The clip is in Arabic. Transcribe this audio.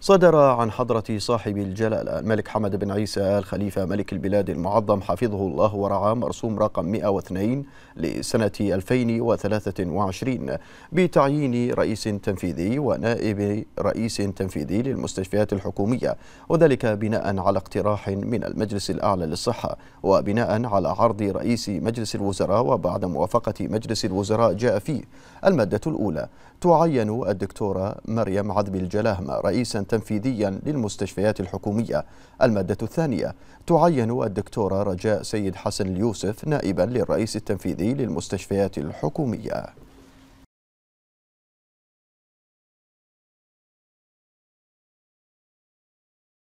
صدر عن حضرة صاحب الجلالة الملك حمد بن عيسى آل خليفة ملك البلاد المعظم حفظه الله ورعاه مرسوم رقم 102 لسنة 2023 بتعيين رئيس تنفيذي ونائب رئيس تنفيذي للمستشفيات الحكومية وذلك بناء على اقتراح من المجلس الأعلى للصحة وبناء على عرض رئيس مجلس الوزراء وبعد موافقة مجلس الوزراء جاء فيه المادة الأولى تعين الدكتورة مريم عذبي الجلاهمة رئيسا تنفيذيا للمستشفيات الحكومية المادة الثانية تعين الدكتورة رجاء سيد حسن اليوسف نائبا للرئيس التنفيذي للمستشفيات الحكومية